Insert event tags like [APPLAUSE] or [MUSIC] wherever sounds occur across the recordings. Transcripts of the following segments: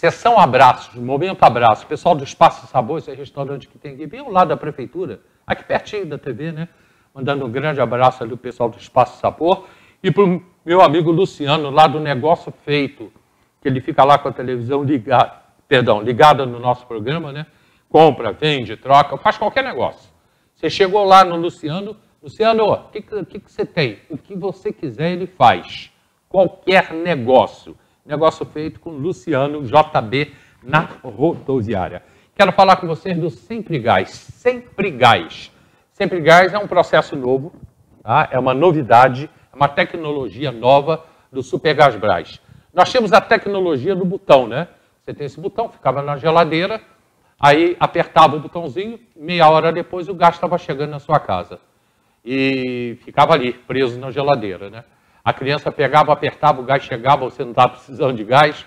Sessão Abraços, Momento Abraço. Pessoal do Espaço Sabor, esse é restaurante que tem aqui, bem ao lado da prefeitura, aqui pertinho da TV, né? Mandando um grande abraço ali o pessoal do Espaço Sabor. E para o meu amigo Luciano, lá do Negócio Feito, que ele fica lá com a televisão ligada, perdão, ligada no nosso programa, né? Compra, vende, troca, faz qualquer negócio. Você chegou lá no Luciano, Luciano, o que, que, que, você tem? O que você quiser, ele faz. Qualquer negócio. Negócio feito com Luciano JB na rodoviária. Quero falar com vocês do Sempre Gás. Sempre Gás. Sempre Gás é um processo novo, tá? é uma novidade, é uma tecnologia nova do Super Gás Brás. Nós temos a tecnologia do botão, né? Você tem esse botão, ficava na geladeira, aí apertava o botãozinho, meia hora depois o gás estava chegando na sua casa. E ficava ali, preso na geladeira, né? A criança pegava, apertava, o gás chegava, você não estava precisando de gás.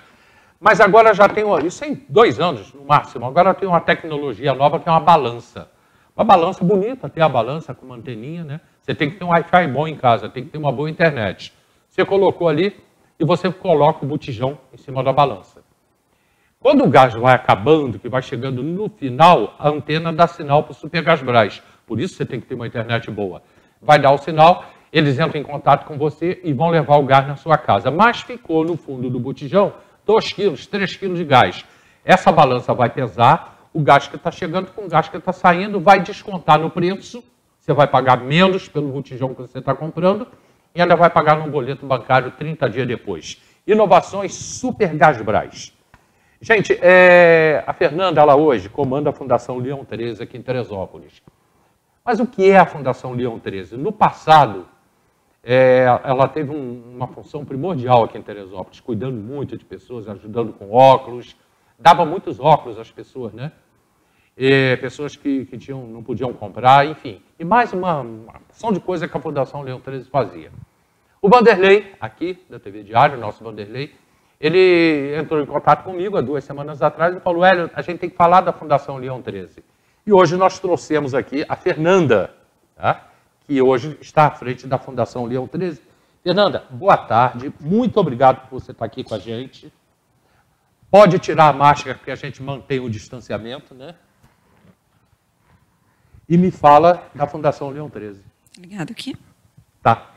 Mas agora já tem, isso em dois anos no máximo, agora tem uma tecnologia nova que é uma balança. Uma balança bonita, tem a balança com uma anteninha, né? Você tem que ter um Wi-Fi bom em casa, tem que ter uma boa internet. Você colocou ali e você coloca o botijão em cima da balança. Quando o gás vai acabando, que vai chegando no final, a antena dá sinal para o Brás. Por isso você tem que ter uma internet boa. Vai dar o sinal eles entram em contato com você e vão levar o gás na sua casa. Mas ficou no fundo do botijão 2 quilos, 3 quilos de gás. Essa balança vai pesar o gás que está chegando com o gás que está saindo, vai descontar no preço, você vai pagar menos pelo botijão que você está comprando e ainda vai pagar no boleto bancário 30 dias depois. Inovações Super Gasbras. Gente, é... a Fernanda, ela hoje comanda a Fundação Leão 13 aqui em Teresópolis. Mas o que é a Fundação Leão 13? No passado, é, ela teve um, uma função primordial aqui em Teresópolis, cuidando muito de pessoas, ajudando com óculos, dava muitos óculos às pessoas, né? E, pessoas que, que tinham, não podiam comprar, enfim. E mais uma, uma porção de coisa que a Fundação Leão 13 fazia. O Vanderlei, aqui da TV Diário, nosso Vanderlei, ele entrou em contato comigo há duas semanas atrás e falou: Hélio, a gente tem que falar da Fundação Leão 13. E hoje nós trouxemos aqui a Fernanda, tá? que hoje está à frente da Fundação Leão 13. Fernanda, boa tarde. Muito obrigado por você estar aqui com a gente. Pode tirar a máscara, porque a gente mantém o distanciamento, né? E me fala da Fundação Leão 13. Obrigado, aqui. Tá.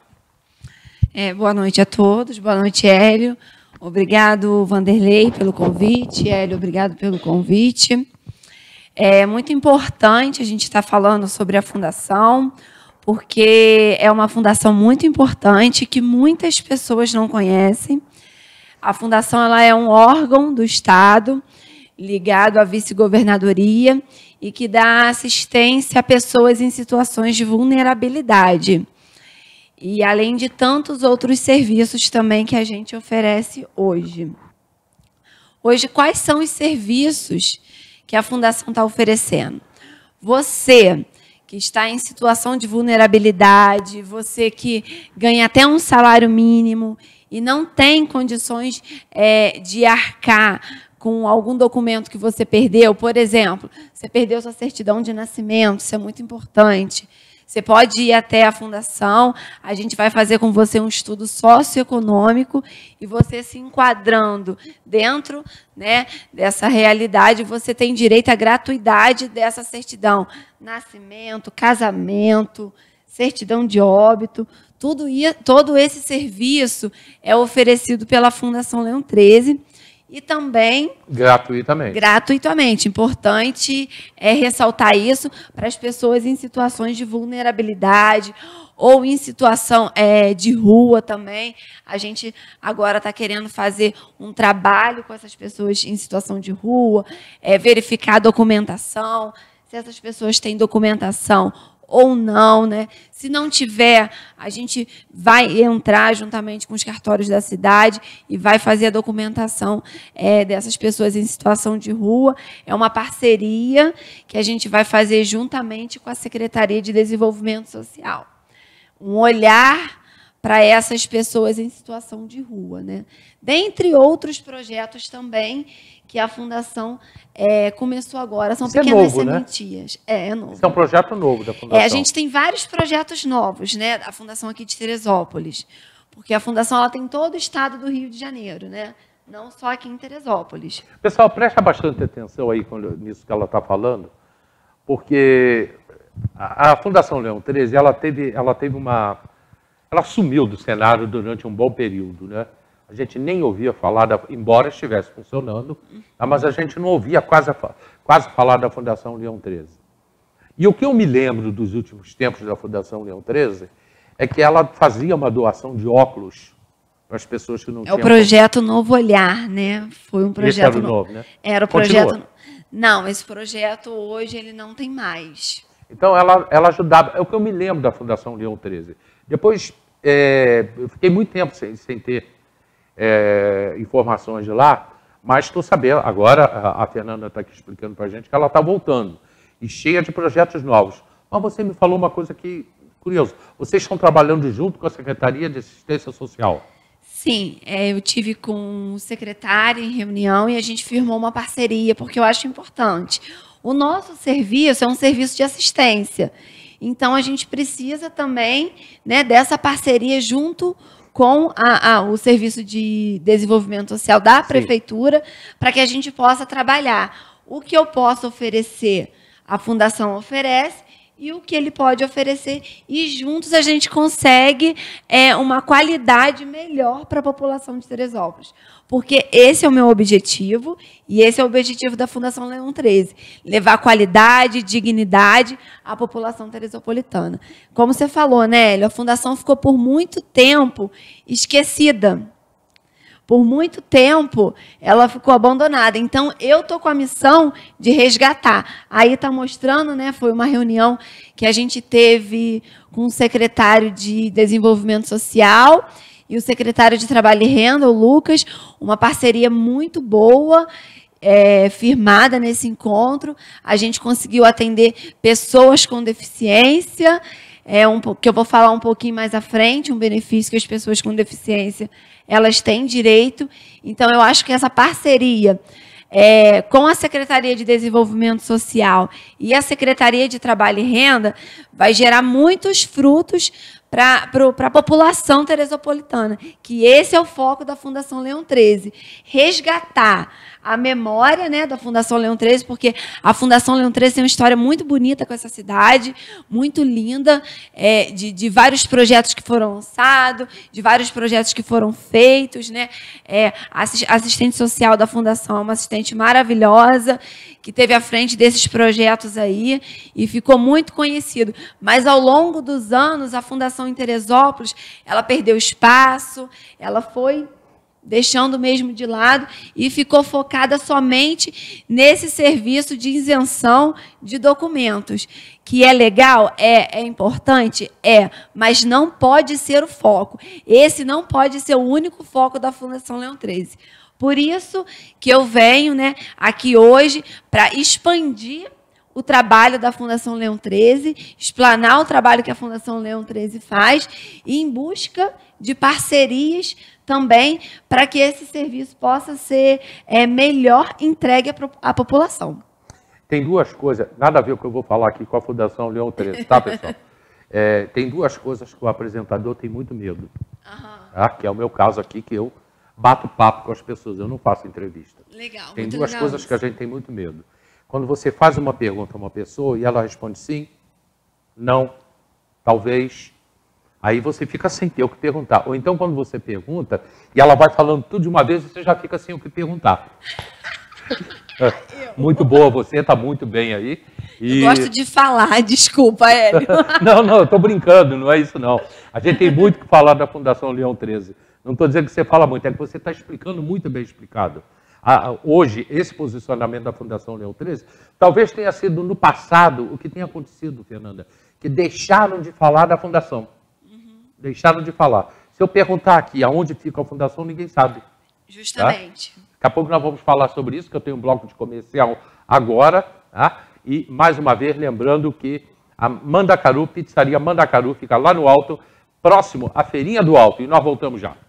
É, boa noite a todos. Boa noite, Hélio. Obrigado, Vanderlei, pelo convite. Hélio, obrigado pelo convite. É muito importante a gente estar falando sobre a fundação, porque é uma fundação muito importante que muitas pessoas não conhecem. A fundação ela é um órgão do Estado ligado à vice-governadoria e que dá assistência a pessoas em situações de vulnerabilidade. E além de tantos outros serviços também que a gente oferece hoje. Hoje, quais são os serviços que a fundação está oferecendo? Você que está em situação de vulnerabilidade, você que ganha até um salário mínimo e não tem condições é, de arcar com algum documento que você perdeu, por exemplo, você perdeu sua certidão de nascimento, isso é muito importante. Você pode ir até a fundação, a gente vai fazer com você um estudo socioeconômico e você se enquadrando dentro né, dessa realidade, você tem direito à gratuidade dessa certidão. Nascimento, casamento, certidão de óbito, tudo todo esse serviço é oferecido pela Fundação Leão 13 e também gratuitamente. Gratuitamente. Importante é ressaltar isso para as pessoas em situações de vulnerabilidade ou em situação é, de rua também. A gente agora está querendo fazer um trabalho com essas pessoas em situação de rua, é, verificar a documentação, se essas pessoas têm documentação ou não, né? Se não tiver, a gente vai entrar juntamente com os cartórios da cidade e vai fazer a documentação é, dessas pessoas em situação de rua. É uma parceria que a gente vai fazer juntamente com a Secretaria de Desenvolvimento Social. Um olhar para essas pessoas em situação de rua, né? Dentre outros projetos também que a fundação é, começou agora, são Isso é pequenas é novo, né? sementias. Né? É, é novo. Isso é um projeto novo da fundação. É, a gente tem vários projetos novos, né? A fundação aqui de Teresópolis, porque a fundação ela tem todo o estado do Rio de Janeiro, né? Não só aqui em Teresópolis. Pessoal, presta bastante atenção aí nisso que ela está falando, porque a, a Fundação Leão 13, ela teve, ela teve uma ela sumiu do cenário durante um bom período, né? A gente nem ouvia falar, da, embora estivesse funcionando, tá? mas a gente não ouvia quase, quase falar da Fundação Leão 13. E o que eu me lembro dos últimos tempos da Fundação Leão 13 é que ela fazia uma doação de óculos para as pessoas que não é tinham. É o projeto Novo Olhar, né? Foi um projeto Esse era novo, novo, né? Era o projeto. Não, esse projeto hoje ele não tem mais. Então ela, ela ajudava. É o que eu me lembro da Fundação Leão 13. Depois, é, eu fiquei muito tempo sem, sem ter é, informações de lá, mas estou sabendo, agora a, Fernanda está aqui explicando para a gente que ela está voltando e cheia de projetos novos. Mas você me falou uma coisa que curioso. Vocês estão trabalhando junto com a Secretaria de Assistência Social? Sim, é, eu tive com o secretário em reunião e a gente firmou uma parceria, porque eu acho importante. O nosso serviço é um serviço de assistência. Então a gente precisa também né, dessa parceria junto com a, a, o Serviço de Desenvolvimento Social da Sim. Prefeitura para que a gente possa trabalhar. O que eu posso oferecer, a Fundação oferece, e o que ele pode oferecer. E juntos a gente consegue é, uma qualidade melhor para a população de Teresópolis. Porque esse é o meu objetivo e esse é o objetivo da Fundação Leão 13. Levar qualidade, dignidade à população teresopolitana. Como você falou, né, Hélio, a Fundação ficou por muito tempo esquecida por muito tempo ela ficou abandonada. Então eu tô com a missão de resgatar. Aí tá mostrando, né? Foi uma reunião que a gente teve com o secretário de desenvolvimento social e o secretário de trabalho e renda, o Lucas, uma parceria muito boa. É, firmada nesse encontro, a gente conseguiu atender pessoas com deficiência é um que eu vou falar um pouquinho mais à frente, um benefício que as pessoas com deficiência elas têm direito. Então eu acho que essa parceria é, com a Secretaria de Desenvolvimento Social e a Secretaria de Trabalho e Renda vai gerar muitos frutos para a população teresopolitana, que esse é o foco da Fundação Leão 13, resgatar a memória né, da Fundação Leão 13, porque a Fundação Leão 13 tem uma história muito bonita com essa cidade, muito linda, é, de, de, vários projetos que foram lançados, de vários projetos que foram feitos. Né? É, a assistente social da Fundação é uma assistente maravilhosa, que teve à frente desses projetos aí e ficou muito conhecido. Mas ao longo dos anos, a Fundação em Teresópolis, ela perdeu espaço, ela foi deixando mesmo de lado e ficou focada somente nesse serviço de isenção de documentos, que é legal, é, é importante, é, mas não pode ser o foco. Esse não pode ser o único foco da Fundação Leão 13. Por isso que eu venho, né, aqui hoje para expandir o trabalho da Fundação Leão 13, explanar o trabalho que a Fundação Leão 13 faz e em busca de parcerias também para que esse serviço possa ser é, melhor entregue à, população. Tem duas coisas, nada a ver com o que eu vou falar aqui com a Fundação Leão 13, tá, pessoal? [LAUGHS] É, tem duas coisas que o apresentador tem muito medo. Uhum. Tá? Que é o meu caso aqui, que eu bato papo com as pessoas, eu não faço entrevista. Legal. Tem duas legal coisas isso. que a gente tem muito medo. Quando você faz uma pergunta a uma pessoa e ela responde sim, não, talvez, aí você fica sem ter o que perguntar. Ou então quando você pergunta e ela vai falando tudo de uma vez, você já fica sem o que perguntar. [LAUGHS] muito boa, você está muito bem aí. E... Eu gosto de falar, [LAUGHS] desculpa, Hélio. [LAUGHS] não, não, eu estou brincando, não é isso não. A gente tem muito que falar da Fundação Leão 13. Não estou dizendo que você fala muito, é que você está explicando muito bem explicado a, hoje, esse posicionamento da Fundação Leão 13, talvez tenha sido no passado o que tem acontecido, Fernanda, que deixaram de falar da Fundação. Uhum. Deixaram de falar. Se eu perguntar aqui aonde fica a Fundação, ninguém sabe. Tá? Justamente. Tá? Daqui a pouco nós vamos falar sobre isso, que eu tenho um bloco de comercial agora. Tá? E, mais uma vez, lembrando que a Mandacaru, pizzaria Mandacaru, fica lá no alto, próximo à Feirinha do Alto. E nós voltamos já.